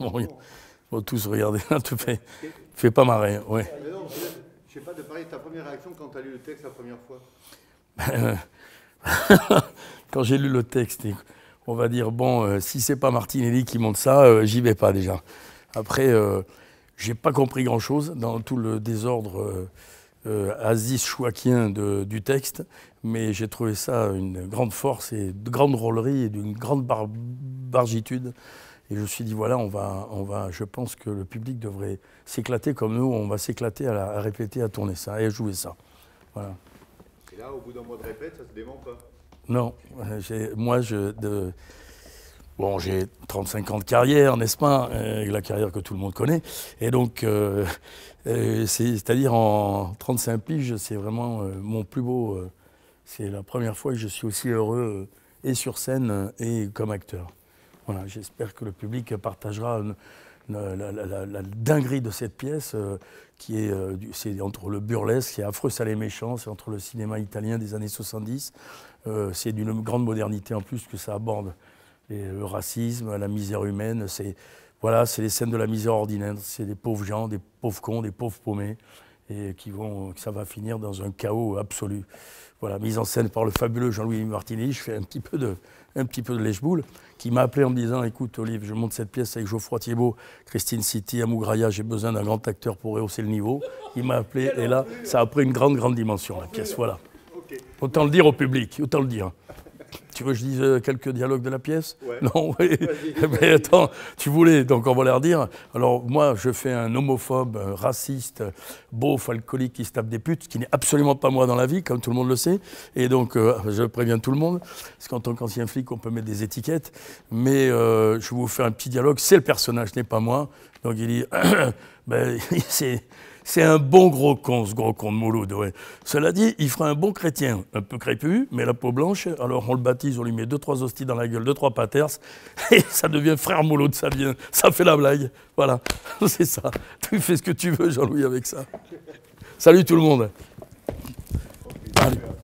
Il faut tous regarder. ne hein, fais, pas marrer. Ouais. Ah, sais pas, de parler ta première réaction quand tu as lu le texte la première fois. quand j'ai lu le texte, on va dire bon, euh, si c'est pas Martinelli qui monte ça, euh, j'y vais pas déjà. Après, euh, j'ai pas compris grand chose dans tout le désordre Aziz Chouakien du texte, mais j'ai trouvé ça une grande force et de grande rôlerie et d'une grande bargitude. Et je me suis dit, voilà, on va, on va, je pense que le public devrait s'éclater comme nous, on va s'éclater à, répéter, à tourner ça et à jouer ça. Et là, au bout d'un mois de répète, ça se dément pas Non. Moi, je. Bon, j'ai 35 ans de carrière, n'est-ce pas La carrière que tout le monde connaît. Et donc, euh, euh, c'est-à-dire en 35 piges, c'est vraiment euh, mon plus beau. c'est la première fois que je suis aussi heureux et sur scène et comme acteur j'espère que le public partagera la, dinguerie de cette pièce, euh, qui est, euh, c'est entre le burlesque, et affreux, les méchant, c'est entre le cinéma italien des années 70. Euh, c'est d'une grande modernité en plus que ça aborde le racisme, la misère humaine. C'est voilà, c'est les scènes de la misère ordinaire. C'est des pauvres gens, des pauvres cons, des pauvres paumés et qui vont, ça va finir dans un chaos absolu. Voilà, mise en scène par le fabuleux Jean-Louis Martini, je fais un petit peu de, un petit peu de lèche-boule, qui m'a appelé en me disant Écoute, Olive, je monte cette pièce avec Geoffroy Thibault, Christine City, Amougraya, j'ai besoin d'un grand acteur pour rehausser le niveau. Il m'a appelé, et là, ça a pris une grande, grande dimension, la pièce. Voilà. Autant le dire au public, autant le dire. Hein tu veux que je dise euh, quelques dialogues de la pièce Non, Mais attends, tu voulais, donc on va leur dire. Alors moi, je fais un homophobe, euh, raciste, beauf, alcoolique qui se tape des putes, qui n'est absolument pas moi dans la vie, comme tout le monde le sait. Et donc, euh, je préviens tout le monde, parce qu'en tant qu'ancien flic, on peut mettre des étiquettes. Mais je vous fais un petit dialogue. C'est le personnage, ce n'est pas moi. Donc il dit, ben, c'est un bon gros con, ce gros con de Mouloud. Cela dit, il fera un bon chrétien, un peu crépu, mais la peau blanche. Alors on le baptise, on lui met deux, trois hosties dans la gueule, deux, trois paters, et ça devient frère Mouloud, ça, vient, ça fait la blague. Voilà, c'est ça. Tu fais ce que tu veux, Jean-Louis, avec ça. Salut tout le monde.